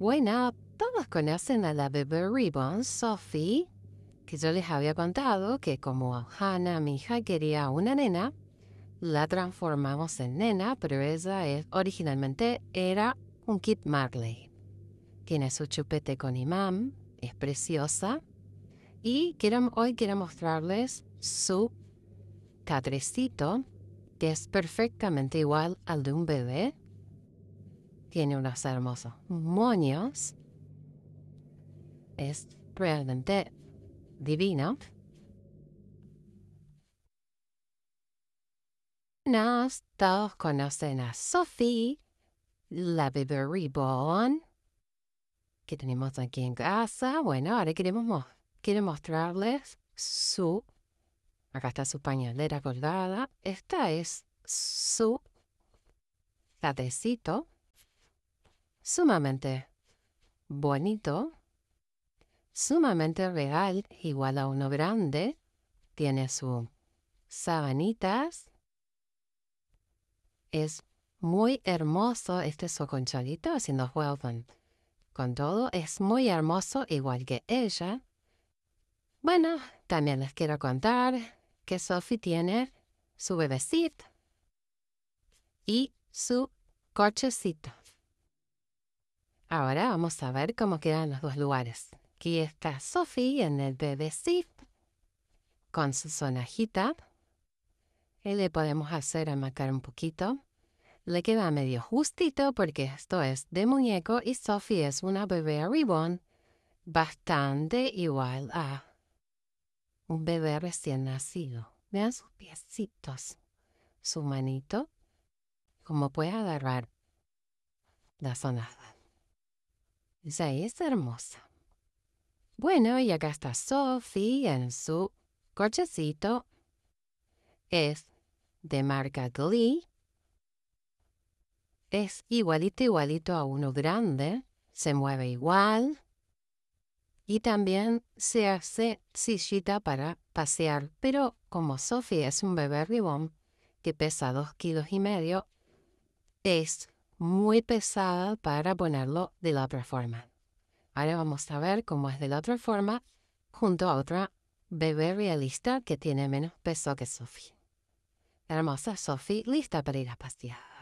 Bueno, todos conocen a la bebé Ribbon, Sophie, que yo les había contado que como Hannah, mi hija, quería una nena, la transformamos en nena, pero ella es, originalmente era un Kit Marley. Tiene su chupete con imán, es preciosa. Y hoy quiero mostrarles su catrecito, que es perfectamente igual al de un bebé, tiene unos hermosos moños. Es realmente divino. Nos todos conocen a Sophie, la bebé reborn, que tenemos aquí en casa. Bueno, ahora queremos, quiero mostrarles su... Acá está su pañalera colgada. Esta es su tatecito sumamente bonito, sumamente real, igual a uno grande. Tiene sus sabanitas. Es muy hermoso este soconchalito haciendo juegos Con todo, es muy hermoso igual que ella. Bueno, también les quiero contar que Sophie tiene su bebecito y su cochecito. Ahora vamos a ver cómo quedan los dos lugares. Aquí está Sophie en el bebé Zip con su sonajita. Y le podemos hacer amacar un poquito. Le queda medio justito porque esto es de muñeco y Sophie es una bebé Ribbon bastante igual a un bebé recién nacido. Vean sus piecitos, su manito, como puede agarrar la sonada. Esa es hermosa. Bueno, y acá está Sophie en su cochecito. Es de marca Glee. Es igualito, igualito a uno grande. Se mueve igual. Y también se hace sillita para pasear. Pero como Sophie es un bebé ribón que pesa dos kilos y medio, es muy pesada para ponerlo de la otra forma. Ahora vamos a ver cómo es de la otra forma junto a otra bebé realista que tiene menos peso que Sophie. La hermosa Sophie lista para ir a pasear.